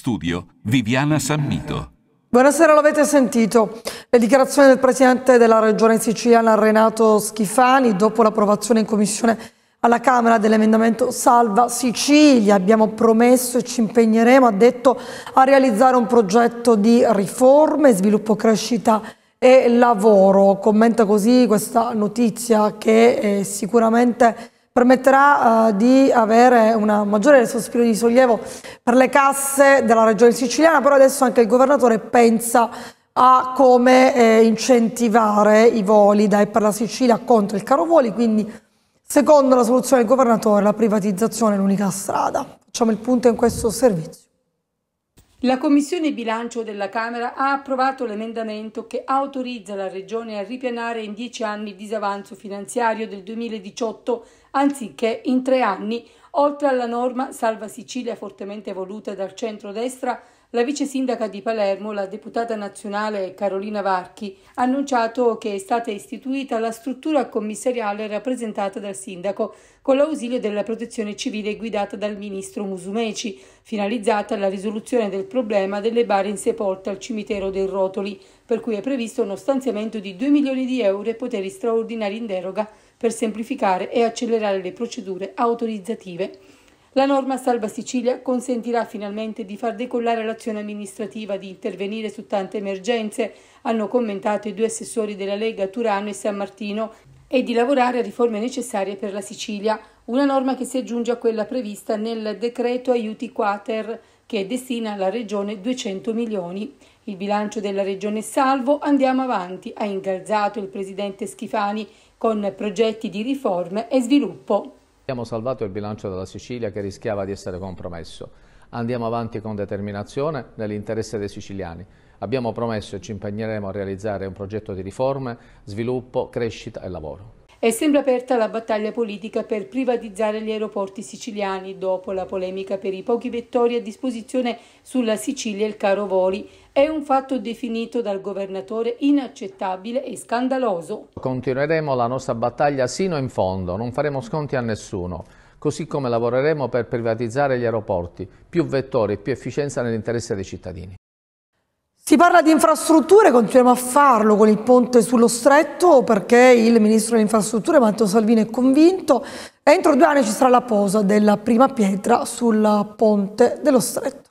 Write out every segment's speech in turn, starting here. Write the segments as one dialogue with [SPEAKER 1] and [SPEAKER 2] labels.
[SPEAKER 1] studio Viviana Sammito.
[SPEAKER 2] Buonasera, l'avete sentito. Le dichiarazioni del Presidente della Regione siciliana Renato Schifani dopo l'approvazione in Commissione alla Camera dell'emendamento Salva Sicilia. Abbiamo promesso e ci impegneremo, ha detto, a realizzare un progetto di riforme, sviluppo, crescita e lavoro. Commenta così questa notizia che eh, sicuramente permetterà eh, di avere un maggiore sospiro di sollievo per le casse della regione siciliana, però adesso anche il governatore pensa a come eh, incentivare i voli da per la Sicilia contro il caro voli, quindi secondo la soluzione del governatore la privatizzazione è l'unica strada. Facciamo il punto in questo servizio.
[SPEAKER 3] La Commissione bilancio della Camera ha approvato l'emendamento che autorizza la Regione a ripianare in dieci anni il disavanzo finanziario del 2018 anziché in tre anni, oltre alla norma Salva Sicilia fortemente voluta dal centrodestra, la vice sindaca di Palermo, la deputata nazionale Carolina Varchi, ha annunciato che è stata istituita la struttura commissariale rappresentata dal sindaco con l'ausilio della protezione civile guidata dal ministro Musumeci, finalizzata alla risoluzione del problema delle bare insepolte al cimitero dei Rotoli, per cui è previsto uno stanziamento di 2 milioni di euro e poteri straordinari in deroga per semplificare e accelerare le procedure autorizzative. La norma Salva Sicilia consentirà finalmente di far decollare l'azione amministrativa di intervenire su tante emergenze, hanno commentato i due assessori della Lega Turano e San Martino, e di lavorare a riforme necessarie per la Sicilia, una norma che si aggiunge a quella prevista nel decreto aiuti quater che destina alla regione 200 milioni. Il bilancio della regione salvo andiamo avanti, ha ingalzato il presidente Schifani con progetti di riforme e sviluppo. Abbiamo salvato il bilancio della Sicilia che rischiava di essere compromesso. Andiamo avanti con determinazione nell'interesse dei siciliani. Abbiamo
[SPEAKER 1] promesso e ci impegneremo a realizzare un progetto di riforme, sviluppo, crescita e lavoro.
[SPEAKER 3] È sempre aperta la battaglia politica per privatizzare gli aeroporti siciliani dopo la polemica per i pochi vettori a disposizione sulla Sicilia e il caro voli. È un fatto definito dal governatore inaccettabile e scandaloso. Continueremo la nostra battaglia sino in fondo, non faremo sconti a nessuno. Così come lavoreremo per privatizzare
[SPEAKER 1] gli aeroporti, più vettori e più efficienza nell'interesse dei cittadini.
[SPEAKER 2] Si parla di infrastrutture, continuiamo a farlo con il ponte sullo stretto perché il ministro delle infrastrutture Matteo Salvini è convinto. Entro due anni ci sarà la posa della prima pietra sul ponte dello stretto.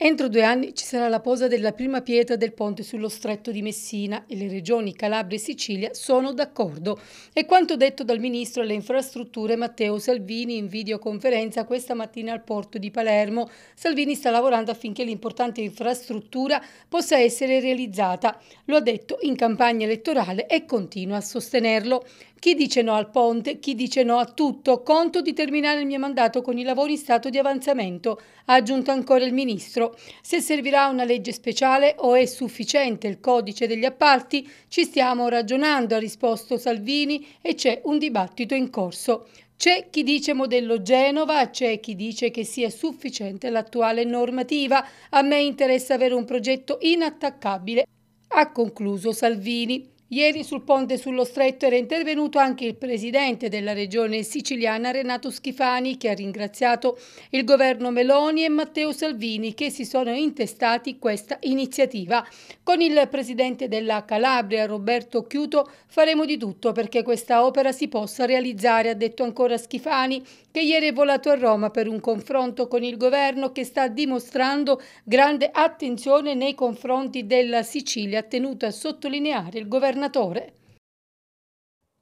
[SPEAKER 3] Entro due anni ci sarà la posa della prima pietra del ponte sullo stretto di Messina e le regioni Calabria e Sicilia sono d'accordo. È quanto detto dal ministro delle infrastrutture Matteo Salvini in videoconferenza questa mattina al porto di Palermo. Salvini sta lavorando affinché l'importante infrastruttura possa essere realizzata. Lo ha detto in campagna elettorale e continua a sostenerlo. Chi dice no al ponte, chi dice no a tutto, conto di terminare il mio mandato con i lavori in stato di avanzamento, ha aggiunto ancora il ministro. Se servirà una legge speciale o è sufficiente il codice degli appalti, ci stiamo ragionando, ha risposto Salvini e c'è un dibattito in corso. C'è chi dice modello Genova, c'è chi dice che sia sufficiente l'attuale normativa. A me interessa avere un progetto inattaccabile, ha concluso Salvini. Ieri sul ponte sullo stretto era intervenuto anche il presidente della regione siciliana Renato Schifani che ha ringraziato il governo Meloni e Matteo Salvini che si sono intestati questa iniziativa. Con il presidente della Calabria Roberto Chiuto faremo di tutto perché questa opera si possa realizzare, ha detto ancora Schifani che ieri è volato a Roma per un confronto con il governo che sta dimostrando grande attenzione nei confronti della Sicilia tenuto a sottolineare il governo governatore?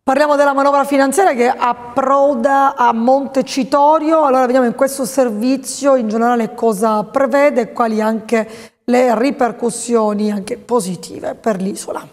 [SPEAKER 2] Parliamo della manovra finanziaria che approda a Montecitorio, allora vediamo in questo servizio in generale cosa prevede e quali anche le ripercussioni anche positive per l'isola.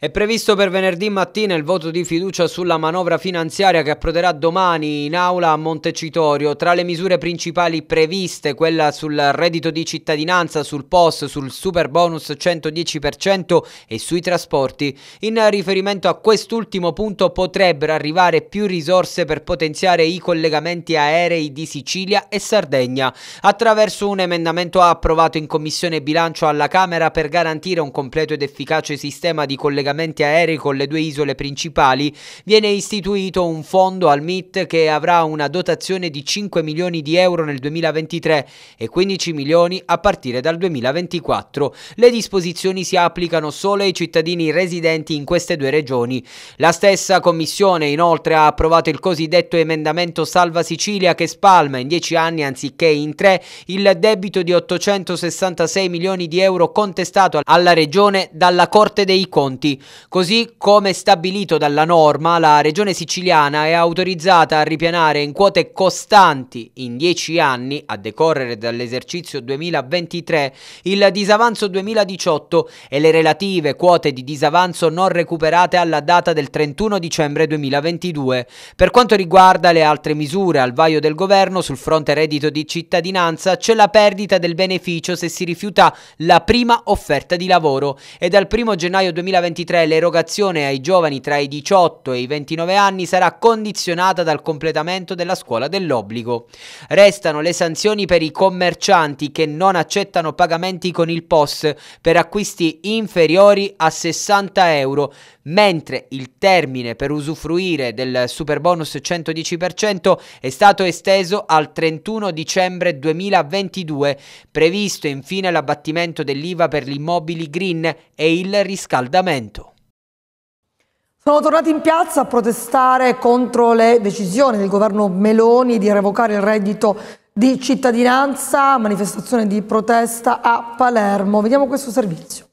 [SPEAKER 4] È previsto per venerdì mattina il voto di fiducia sulla manovra finanziaria che approderà domani in aula a Montecitorio. Tra le misure principali previste, quella sul reddito di cittadinanza, sul POS, sul super bonus 110% e sui trasporti. In riferimento a quest'ultimo punto potrebbero arrivare più risorse per potenziare i collegamenti aerei di Sicilia e Sardegna attraverso un emendamento approvato in Commissione Bilancio alla Camera per garantire un completo ed efficace sistema di collegamenti collegamenti aerei con le due isole principali, viene istituito un fondo al MIT che avrà una dotazione di 5 milioni di euro nel 2023 e 15 milioni a partire dal 2024. Le disposizioni si applicano solo ai cittadini residenti in queste due regioni. La stessa Commissione inoltre ha approvato il cosiddetto emendamento Salva Sicilia che spalma in 10 anni anziché in 3 il debito di 866 milioni di euro contestato alla regione dalla Corte dei Conti. Così come stabilito dalla norma, la Regione Siciliana è autorizzata a ripianare in quote costanti in 10 anni, a decorrere dall'esercizio 2023, il disavanzo 2018 e le relative quote di disavanzo non recuperate alla data del 31 dicembre 2022. Per quanto riguarda le altre misure al vaio del governo sul fronte reddito di cittadinanza, c'è la perdita del beneficio se si rifiuta la prima offerta di lavoro e dal 1 gennaio 2023 2023 l'erogazione ai giovani tra i 18 e i 29 anni sarà condizionata dal completamento della scuola dell'obbligo. Restano le sanzioni per i commercianti che non accettano pagamenti con il POS per acquisti inferiori a 60 euro mentre il termine per usufruire del super bonus 110% è stato esteso al 31 dicembre 2022, previsto infine l'abbattimento dell'IVA per gli immobili green e il riscaldamento.
[SPEAKER 2] Sono tornati in piazza a protestare contro le decisioni del governo Meloni di revocare il reddito di cittadinanza, manifestazione di protesta a Palermo. Vediamo questo servizio.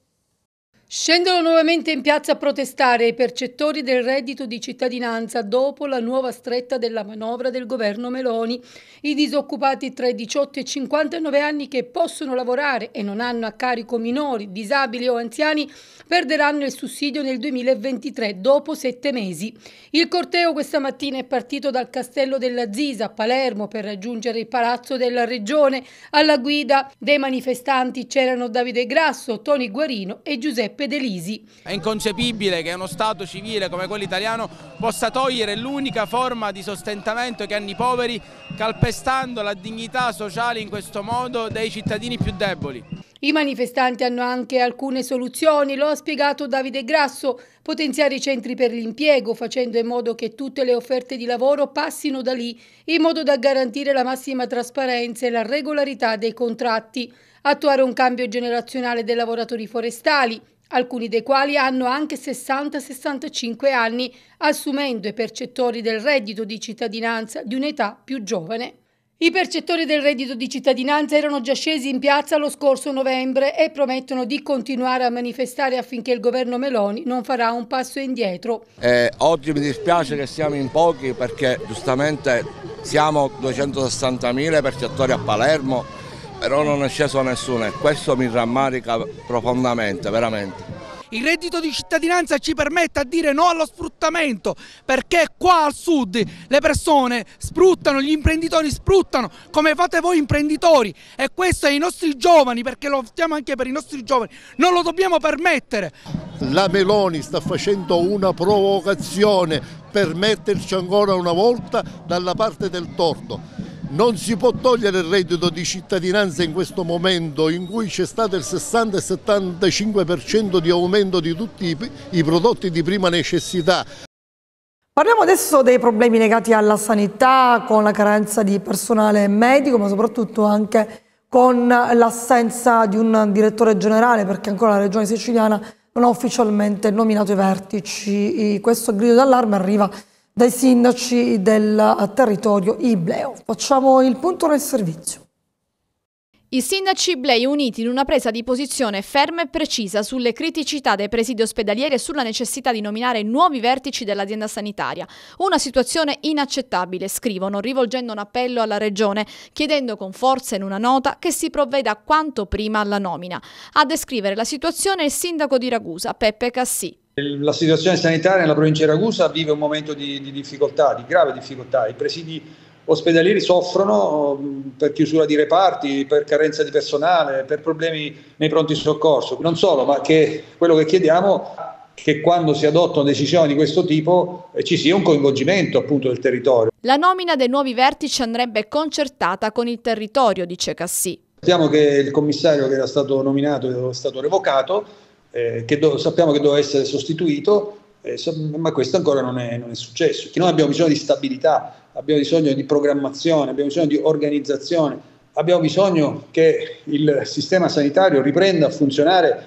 [SPEAKER 3] Scendono nuovamente in piazza a protestare i percettori del reddito di cittadinanza dopo la nuova stretta della manovra del governo Meloni. I disoccupati tra i 18 e i 59 anni che possono lavorare e non hanno a carico minori, disabili o anziani perderanno il sussidio nel 2023 dopo sette mesi. Il corteo questa mattina è partito dal castello della Zisa a Palermo per raggiungere il palazzo della regione. Alla guida dei manifestanti c'erano Davide Grasso, Toni Guarino e Giuseppe Giuseppe
[SPEAKER 1] È inconcepibile che uno Stato civile come quello italiano possa togliere l'unica forma di sostentamento che hanno i poveri calpestando la dignità sociale in questo modo dei cittadini più deboli.
[SPEAKER 3] I manifestanti hanno anche alcune soluzioni, lo ha spiegato Davide Grasso, potenziare i centri per l'impiego facendo in modo che tutte le offerte di lavoro passino da lì in modo da garantire la massima trasparenza e la regolarità dei contratti, attuare un cambio generazionale dei lavoratori forestali, alcuni dei quali hanno anche 60-65 anni, assumendo i percettori del reddito di cittadinanza di un'età più giovane. I percettori del reddito di cittadinanza erano già scesi in piazza lo scorso novembre e promettono di continuare a manifestare affinché il governo Meloni non farà un passo indietro.
[SPEAKER 1] Eh, oggi mi dispiace che siamo in pochi perché giustamente siamo 260.000 percettori a Palermo però non è sceso nessuno e questo mi rammarica profondamente, veramente. Il reddito di cittadinanza ci permette a dire no allo sfruttamento, perché qua al sud le persone sfruttano, gli imprenditori sfruttano, come fate voi imprenditori, e questo è ai nostri giovani, perché lo stiamo anche per i nostri giovani, non lo dobbiamo permettere. La Meloni sta facendo una provocazione per metterci ancora una volta dalla parte del torto non si può togliere il reddito di cittadinanza in questo momento in cui c'è stato il 60 75% di aumento di tutti i, i prodotti di prima necessità.
[SPEAKER 2] Parliamo adesso dei problemi legati alla sanità, con la carenza di personale medico, ma soprattutto anche con l'assenza di un direttore generale, perché ancora la regione siciliana non ha ufficialmente nominato i vertici. Questo grido d'allarme arriva dai sindaci del eh, territorio ibleo. Facciamo il punto nel servizio.
[SPEAKER 5] I sindaci iblei uniti in una presa di posizione ferma e precisa sulle criticità dei presidi ospedalieri e sulla necessità di nominare nuovi vertici dell'azienda sanitaria. Una situazione inaccettabile, scrivono, rivolgendo un appello alla Regione, chiedendo con forza in una nota che si provveda quanto prima alla nomina. A descrivere la situazione è il sindaco di Ragusa, Peppe Cassì.
[SPEAKER 1] La situazione sanitaria nella provincia di Ragusa vive un momento di, di difficoltà, di grave difficoltà. I presidi ospedalieri soffrono per chiusura di reparti, per carenza di personale, per problemi nei pronti soccorso. Non solo, ma che quello che chiediamo è che quando si adottano decisioni di questo tipo eh, ci sia un coinvolgimento appunto del territorio.
[SPEAKER 5] La nomina dei nuovi vertici andrebbe concertata con il territorio, dice Cassì.
[SPEAKER 1] Sappiamo che il commissario che era stato nominato è stato revocato, eh, che do- sappiamo che doveva essere sostituito, eh, ma questo ancora non è, non è successo. Che noi abbiamo bisogno di stabilità, abbiamo bisogno di programmazione, abbiamo bisogno di organizzazione, abbiamo bisogno che il sistema sanitario riprenda a funzionare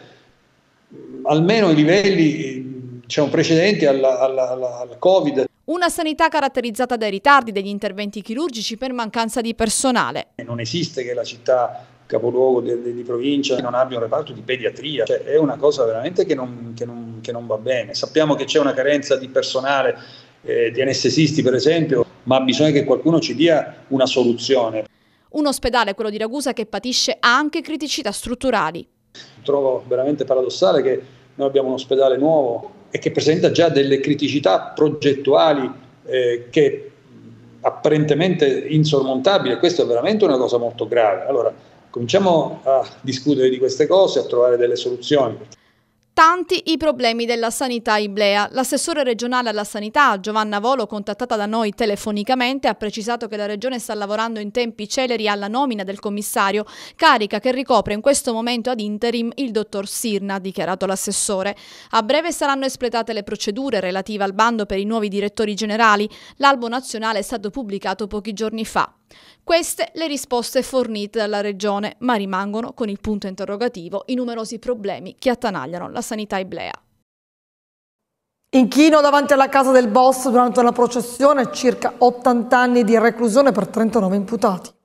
[SPEAKER 1] mm, almeno ai livelli mm, diciamo, precedenti alla, alla, alla, alla Covid.
[SPEAKER 5] Una sanità caratterizzata dai ritardi degli interventi chirurgici per mancanza di personale.
[SPEAKER 1] Non esiste che la città capoluogo de, de, di provincia non abbia un reparto di pediatria, cioè, è una cosa veramente che non, che, non, che non, va bene. Sappiamo che c'è una carenza di personale, eh, di anestesisti per esempio, ma bisogna che qualcuno ci dia una soluzione.
[SPEAKER 5] Un ospedale, quello di Ragusa, che patisce anche criticità strutturali.
[SPEAKER 1] Trovo veramente paradossale che noi abbiamo un ospedale nuovo e che presenta già delle criticità progettuali eh, che apparentemente insormontabili, questa è veramente una cosa molto grave. Allora, cominciamo a discutere di queste cose, a trovare delle soluzioni.
[SPEAKER 5] Tanti i problemi della sanità Iblea. L'assessore regionale alla sanità, Giovanna Volo, contattata da noi telefonicamente, ha precisato che la regione sta lavorando in tempi celeri alla nomina del commissario, carica che ricopre in questo momento ad interim il dottor Sirna, ha dichiarato l'assessore. A breve saranno espletate le procedure relative al bando per i nuovi direttori generali. L'albo nazionale è stato pubblicato pochi giorni fa. Queste le risposte fornite dalla Regione, ma rimangono con il punto interrogativo i numerosi problemi che attanagliano la sanità iblea. Inchino
[SPEAKER 2] davanti alla casa del boss durante una processione, circa 80 anni di reclusione per 39 imputati.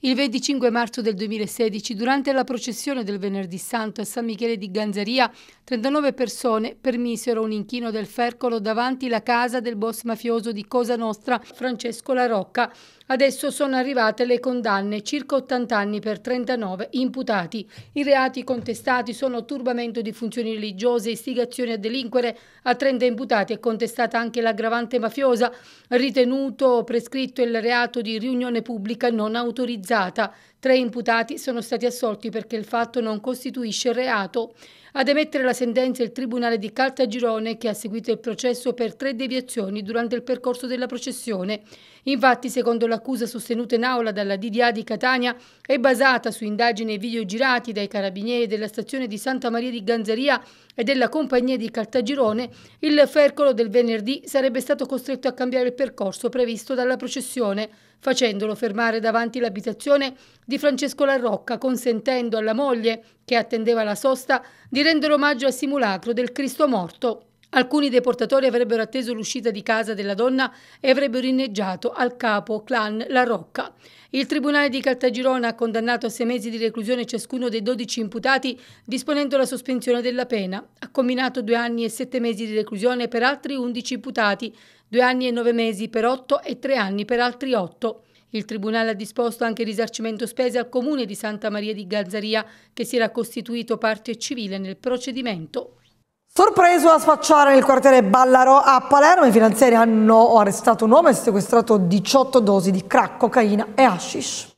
[SPEAKER 3] Il 25 marzo del 2016, durante la processione del Venerdì Santo a San Michele di Ganzeria, 39 persone permisero un inchino del fercolo davanti la casa del boss mafioso di Cosa Nostra, Francesco La Rocca. Adesso sono arrivate le condanne, circa 80 anni per 39 imputati. I reati contestati sono turbamento di funzioni religiose, istigazione a delinquere. A 30 imputati è contestata anche l'aggravante mafiosa, ritenuto prescritto il reato di riunione pubblica non autorizzata. Tre imputati sono stati assolti perché il fatto non costituisce reato. Ad emettere la sentenza il Tribunale di Caltagirone che ha seguito il processo per tre deviazioni durante il percorso della processione. Infatti, secondo l'accusa sostenuta in aula dalla DDA di Catania e basata su indagini e video girati dai carabinieri della stazione di Santa Maria di Ganzeria e della compagnia di Caltagirone, il fercolo del venerdì sarebbe stato costretto a cambiare il percorso previsto dalla processione facendolo fermare davanti l'abitazione di Francesco Larrocca, consentendo alla moglie, che attendeva la sosta, di rendere omaggio al simulacro del Cristo morto Alcuni deportatori avrebbero atteso l'uscita di casa della donna e avrebbero inneggiato al capo clan La Rocca. Il Tribunale di Caltagirona ha condannato a sei mesi di reclusione ciascuno dei 12 imputati, disponendo la sospensione della pena. Ha combinato due anni e sette mesi di reclusione per altri 11 imputati, due anni e nove mesi per otto e tre anni per altri otto. Il Tribunale ha disposto anche il risarcimento spese al Comune di Santa Maria di Gazzaria, che si era costituito parte civile nel procedimento.
[SPEAKER 2] Sorpreso a spacciare nel quartiere Ballarò a Palermo, i finanzieri hanno arrestato un uomo e sequestrato 18 dosi di crack, cocaina e hashish.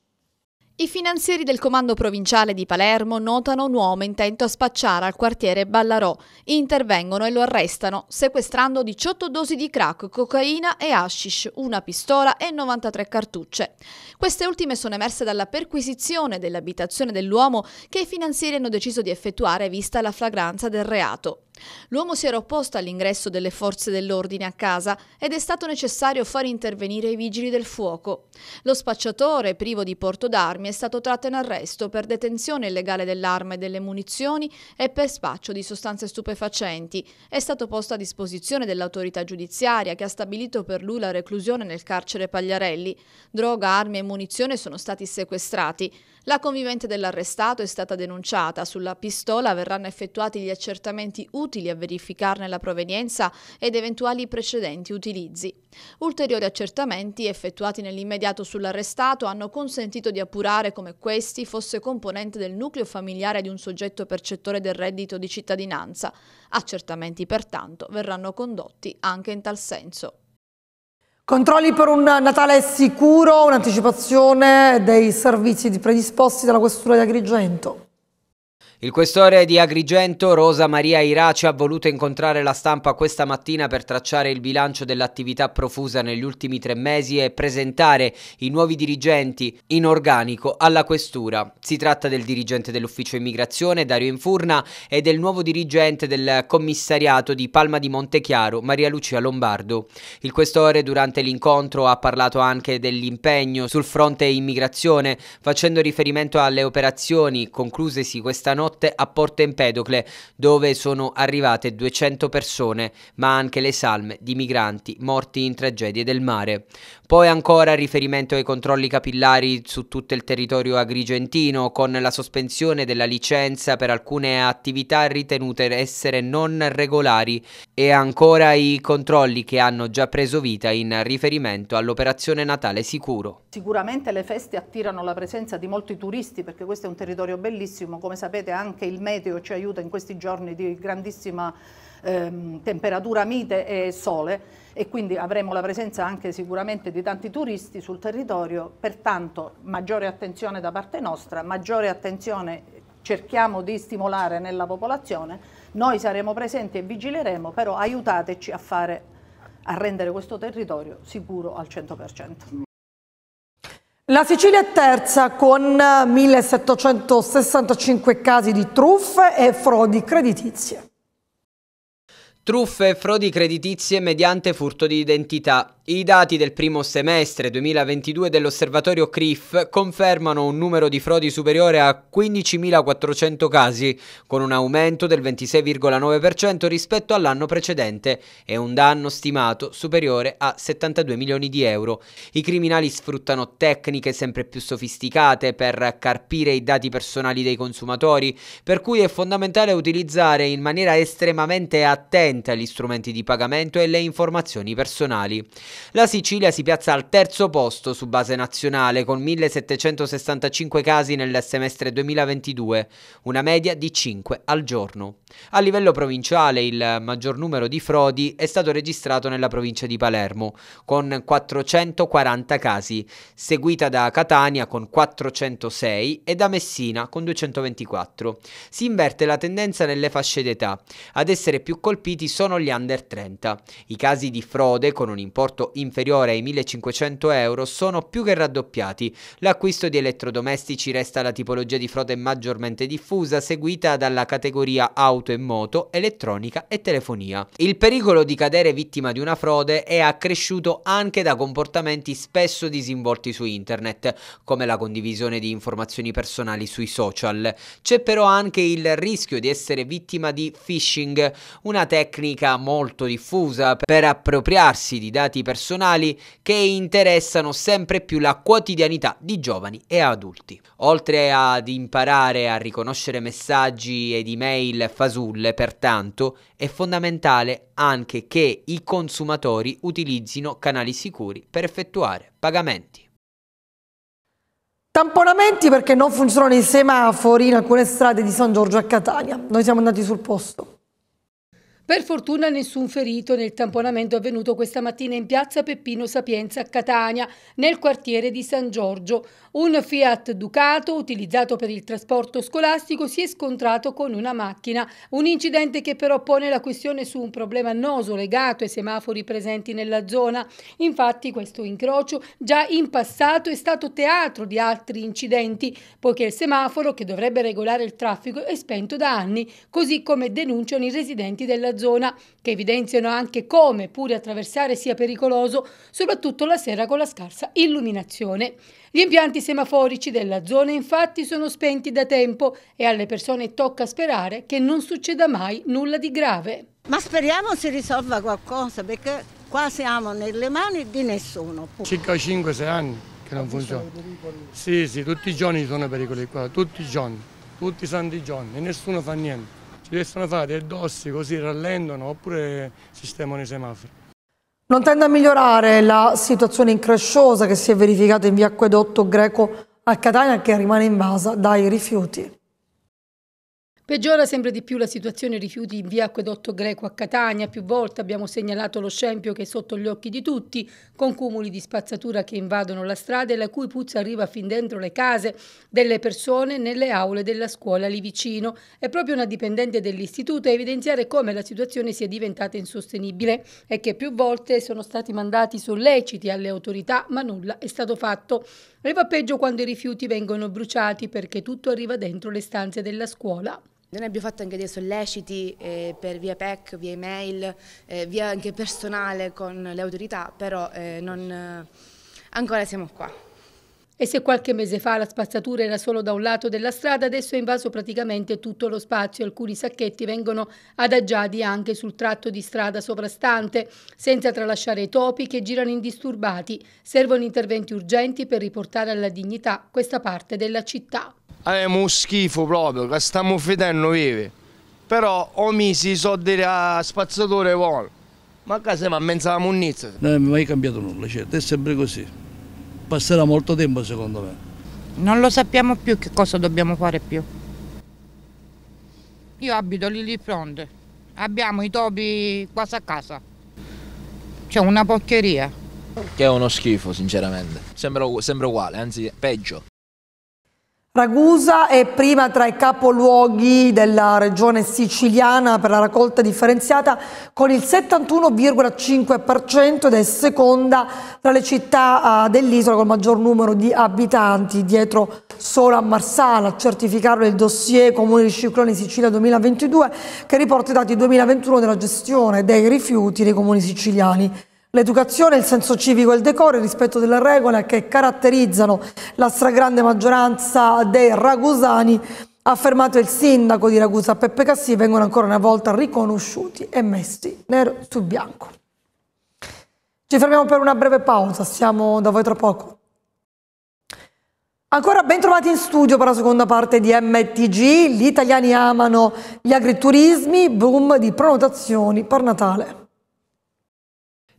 [SPEAKER 5] I finanzieri del comando provinciale di Palermo notano un uomo intento a spacciare al quartiere Ballarò, intervengono e lo arrestano, sequestrando 18 dosi di crack, cocaina e hashish, una pistola e 93 cartucce. Queste ultime sono emerse dalla perquisizione dell'abitazione dell'uomo che i finanzieri hanno deciso di effettuare vista la flagranza del reato. L'uomo si era opposto all'ingresso delle forze dell'ordine a casa ed è stato necessario far intervenire i vigili del fuoco. Lo spacciatore, privo di porto d'armi, è stato tratto in arresto per detenzione illegale dell'arma e delle munizioni e per spaccio di sostanze stupefacenti. È stato posto a disposizione dell'autorità giudiziaria che ha stabilito per lui la reclusione nel carcere Pagliarelli. Droga, armi e munizioni sono stati sequestrati. La convivente dell'arrestato è stata denunciata. Sulla pistola verranno effettuati gli accertamenti utili a verificarne la provenienza ed eventuali precedenti utilizzi. Ulteriori accertamenti effettuati nell'immediato sull'arrestato hanno consentito di appurare come questi fosse componente del nucleo familiare di un soggetto percettore del reddito di cittadinanza. Accertamenti pertanto verranno condotti anche in tal senso.
[SPEAKER 2] Controlli per un Natale sicuro, un'anticipazione dei servizi predisposti dalla Questura di Agrigento.
[SPEAKER 4] Il questore di Agrigento, Rosa Maria Iraci, ha voluto incontrare la stampa questa mattina per tracciare il bilancio dell'attività profusa negli ultimi tre mesi e presentare i nuovi dirigenti in organico alla questura. Si tratta del dirigente dell'ufficio immigrazione Dario Infurna e del nuovo dirigente del commissariato di Palma di Montechiaro Maria Lucia Lombardo. Il questore durante l'incontro ha parlato anche dell'impegno sul fronte immigrazione facendo riferimento alle operazioni conclusesi questa notte notte a Porto Empedocle, dove sono arrivate 200 persone, ma anche le salme di migranti morti in tragedie del mare. Poi ancora riferimento ai controlli capillari su tutto il territorio agrigentino, con la sospensione della licenza per alcune attività ritenute essere non regolari, e ancora i controlli che hanno già preso vita in riferimento all'operazione Natale Sicuro.
[SPEAKER 5] Sicuramente le feste attirano la presenza di molti turisti perché questo è un territorio bellissimo, come sapete anche il meteo ci aiuta in questi giorni di grandissima ehm, temperatura mite e sole e quindi avremo la presenza anche sicuramente di tanti turisti sul territorio, pertanto maggiore attenzione da parte nostra, maggiore attenzione cerchiamo di stimolare nella popolazione, noi saremo presenti e vigileremo, però aiutateci a, fare, a rendere questo territorio sicuro al 100%.
[SPEAKER 2] La Sicilia è terza con 1765 eh, casi di truffe e frodi creditizie.
[SPEAKER 4] Truffe e frodi creditizie mediante furto di identità. I dati del primo semestre 2022 dell'osservatorio CRIF confermano un numero di frodi superiore a 15.400 casi, con un aumento del 26,9% rispetto all'anno precedente e un danno stimato superiore a 72 milioni di euro. I criminali sfruttano tecniche sempre più sofisticate per carpire i dati personali dei consumatori, per cui è fondamentale utilizzare in maniera estremamente attenta gli strumenti di pagamento e le informazioni personali. La Sicilia si piazza al terzo posto su base nazionale con 1765 casi nel semestre 2022, una media di 5 al giorno. A livello provinciale il maggior numero di frodi è stato registrato nella provincia di Palermo con 440 casi, seguita da Catania con 406 e da Messina con 224. Si inverte la tendenza nelle fasce d'età. Ad essere più colpiti sono gli under 30. I casi di frode con un importo inferiore ai 1500 euro sono più che raddoppiati. L'acquisto di elettrodomestici resta la tipologia di frode maggiormente diffusa, seguita dalla categoria auto e moto, elettronica e telefonia. Il pericolo di cadere vittima di una frode è accresciuto anche da comportamenti spesso disinvolti su internet, come la condivisione di informazioni personali sui social. C'è però anche il rischio di essere vittima di phishing, una tecnica molto diffusa per appropriarsi di dati personali personali che interessano sempre più la quotidianità di giovani e adulti. Oltre ad imparare a riconoscere messaggi ed email fasulle, pertanto, è fondamentale anche che i consumatori utilizzino canali sicuri per effettuare pagamenti.
[SPEAKER 2] Tamponamenti perché non funzionano i semafori in alcune strade di San Giorgio a Catania. Noi siamo andati sul posto.
[SPEAKER 3] Per fortuna nessun ferito nel tamponamento avvenuto questa mattina in piazza Peppino Sapienza a Catania, nel quartiere di San Giorgio. Un Fiat Ducato, utilizzato per il trasporto scolastico, si è scontrato con una macchina. Un incidente che però pone la questione su un problema annoso legato ai semafori presenti nella zona. Infatti questo incrocio già in passato è stato teatro di altri incidenti, poiché il semaforo, che dovrebbe regolare il traffico, è spento da anni, così come denunciano i residenti della zona zona, che evidenziano anche come pure attraversare sia pericoloso, soprattutto la sera con la scarsa illuminazione. Gli impianti semaforici della zona infatti sono spenti da tempo e alle persone tocca sperare che non succeda mai nulla di grave. Ma speriamo si risolva qualcosa
[SPEAKER 2] perché qua siamo nelle mani di nessuno. Circa
[SPEAKER 1] 5-6 anni che non funziona. Sì, sì, tutti i giorni sono pericoli qua, tutti i giorni, tutti i santi giorni e nessuno fa niente ci restano fate addossi così rallentano oppure sistemano i semafori.
[SPEAKER 2] Non tende a migliorare la situazione incresciosa che si è verificata in via Acquedotto Greco a Catania che rimane invasa dai rifiuti.
[SPEAKER 3] Peggiora sempre di più la situazione rifiuti in via Acquedotto Greco a Catania. Più volte abbiamo segnalato lo scempio che è sotto gli occhi di tutti, con cumuli di spazzatura che invadono la strada e la cui puzza arriva fin dentro le case delle persone nelle aule della scuola lì vicino. È proprio una dipendente dell'istituto a evidenziare come la situazione sia diventata insostenibile e che più volte sono stati mandati solleciti alle autorità, ma nulla è stato fatto. E va peggio quando i rifiuti vengono bruciati perché tutto arriva dentro le stanze della scuola.
[SPEAKER 5] Noi abbiamo fatto anche dei solleciti eh, per via PEC, via email, eh, via anche personale con le autorità, però eh, non, eh, ancora siamo qua.
[SPEAKER 3] E se qualche mese fa la spazzatura era solo da un lato della strada, adesso è invaso praticamente tutto lo spazio. Alcuni sacchetti vengono adagiati anche sul tratto di strada sovrastante, senza tralasciare i topi che girano indisturbati. Servono interventi urgenti per riportare alla dignità questa parte della città
[SPEAKER 1] è eh, uno schifo proprio, che stiamo fedendo vive. Però ho messo i soldi a spazzatore buono. Ma a casa
[SPEAKER 2] mi ha mezza la munnizia.
[SPEAKER 1] Non è mai cambiato nulla, certo, è sempre così. Passerà molto tempo
[SPEAKER 2] secondo me. Non lo sappiamo più che cosa dobbiamo fare più. Io abito lì di fronte, abbiamo i topi quasi a casa. C'è una porcheria.
[SPEAKER 1] Che è uno schifo, sinceramente. Sembra, sembra uguale, anzi peggio.
[SPEAKER 2] Ragusa è prima tra i capoluoghi della regione siciliana per la raccolta differenziata con il 71,5% ed è seconda tra le città ah, dell'isola con maggior numero di abitanti, dietro solo a Marsala. A certificarlo il dossier Comune di Cicloni Sicilia 2022 che riporta i dati 2021 della gestione dei rifiuti dei comuni siciliani. L'educazione, il senso civico e il decoro, il rispetto delle regole che caratterizzano la stragrande maggioranza dei ragusani, ha affermato il sindaco di Ragusa Peppe Cassi, vengono ancora una volta riconosciuti e messi nero su bianco. Ci fermiamo per una breve pausa, siamo da voi tra poco. Ancora ben trovati in studio per la seconda parte di MTG, gli italiani amano gli agriturismi, boom di prenotazioni per Natale.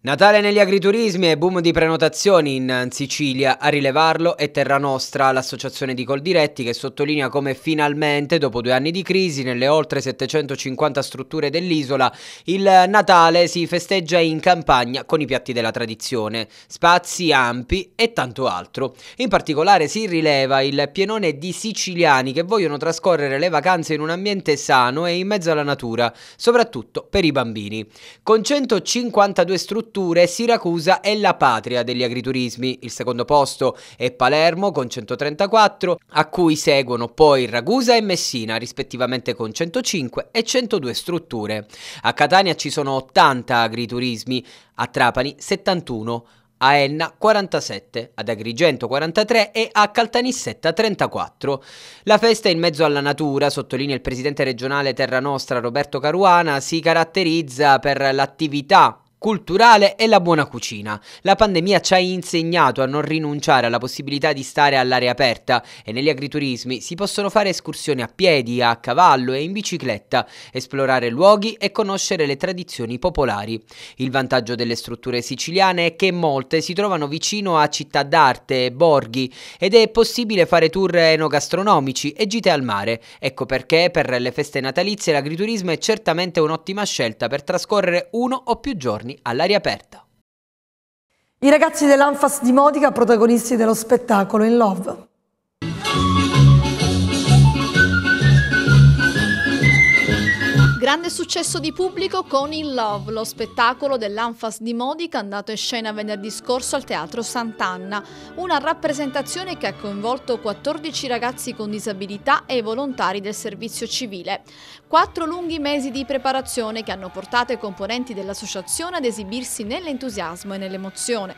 [SPEAKER 4] Natale negli agriturismi e boom di prenotazioni in Sicilia, a rilevarlo è Terra Nostra, l'associazione di Coldiretti che sottolinea come finalmente, dopo due anni di crisi, nelle oltre 750 strutture dell'isola, il Natale si festeggia in campagna con i piatti della tradizione, spazi ampi e tanto altro. In particolare si rileva il pienone di siciliani che vogliono trascorrere le vacanze in un ambiente sano e in mezzo alla natura, soprattutto per i bambini. Con 152 strutture strutture, Siracusa è la patria degli agriturismi. Il secondo posto è Palermo con 134, a cui seguono poi Ragusa e Messina, rispettivamente con 105 e 102 strutture. A Catania ci sono 80 agriturismi, a Trapani 71 a Enna 47, ad Agrigento 43 e a Caltanissetta 34. La festa in mezzo alla natura, sottolinea il presidente regionale Terra Nostra Roberto Caruana, si caratterizza per l'attività culturale e la buona cucina. La pandemia ci ha insegnato a non rinunciare alla possibilità di stare all'aria aperta e negli agriturismi si possono fare escursioni a piedi, a cavallo e in bicicletta, esplorare luoghi e conoscere le tradizioni popolari. Il vantaggio delle strutture siciliane è che molte si trovano vicino a città d'arte e borghi ed è possibile fare tour enogastronomici e gite al mare. Ecco perché per le feste natalizie l'agriturismo è certamente un'ottima scelta per trascorrere uno o più giorni interni all'aria aperta.
[SPEAKER 2] I ragazzi dell'Anfas di Modica protagonisti dello spettacolo In Love.
[SPEAKER 5] Grande successo di pubblico con In Love, lo spettacolo dell'Anfas di Modica andato in scena venerdì scorso al Teatro Sant'Anna. Una rappresentazione che ha coinvolto 14 ragazzi con disabilità e volontari del servizio civile. Quattro lunghi mesi di preparazione che hanno portato i componenti dell'associazione ad esibirsi nell'entusiasmo e nell'emozione.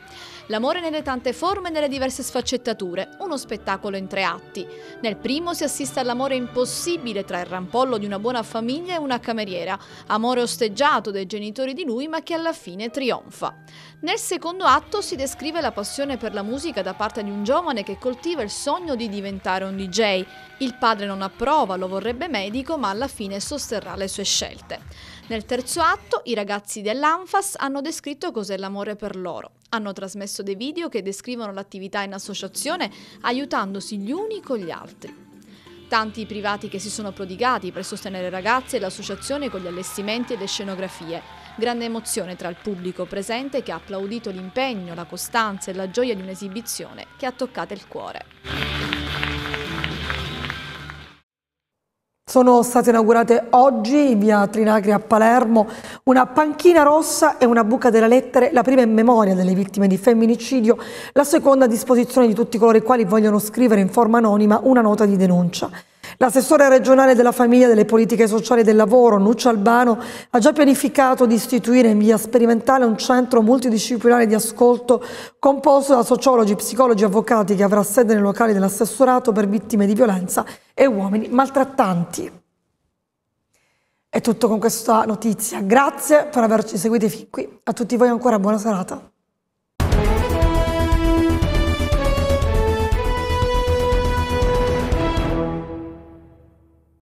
[SPEAKER 5] L'amore nelle tante forme e nelle diverse sfaccettature, uno spettacolo in tre atti. Nel primo si assiste all'amore impossibile tra il rampollo di una buona famiglia e una cameriera, amore osteggiato dai genitori di lui ma che alla fine trionfa. Nel secondo atto si descrive la passione per la musica da parte di un giovane che coltiva il sogno di diventare un DJ. Il padre non approva, lo vorrebbe medico ma alla fine sosterrà le sue scelte. Nel terzo atto i ragazzi dell'Anfas hanno descritto cos'è l'amore per loro. Hanno trasmesso dei video che descrivono l'attività in associazione aiutandosi gli uni con gli altri. Tanti i privati che si sono prodigati per sostenere ragazzi e l'associazione con gli allestimenti e le scenografie. Grande emozione tra il pubblico presente che ha applaudito l'impegno, la costanza e la gioia di un'esibizione che ha toccato il cuore.
[SPEAKER 2] Sono state inaugurate oggi in via Trinacria a Palermo una panchina rossa e una buca della lettere, la prima in memoria delle vittime di femminicidio, la seconda a disposizione di tutti coloro i quali vogliono scrivere in forma anonima una nota di denuncia. L'assessore regionale della famiglia, delle politiche sociali e del lavoro, Nuccio Albano, ha già pianificato di istituire in via sperimentale un centro multidisciplinare di ascolto composto da sociologi, psicologi e avvocati che avrà sede nei locali dell'assessorato per vittime di violenza e uomini maltrattanti. È tutto con questa notizia. Grazie per averci seguiti fin qui. A tutti voi ancora buona serata.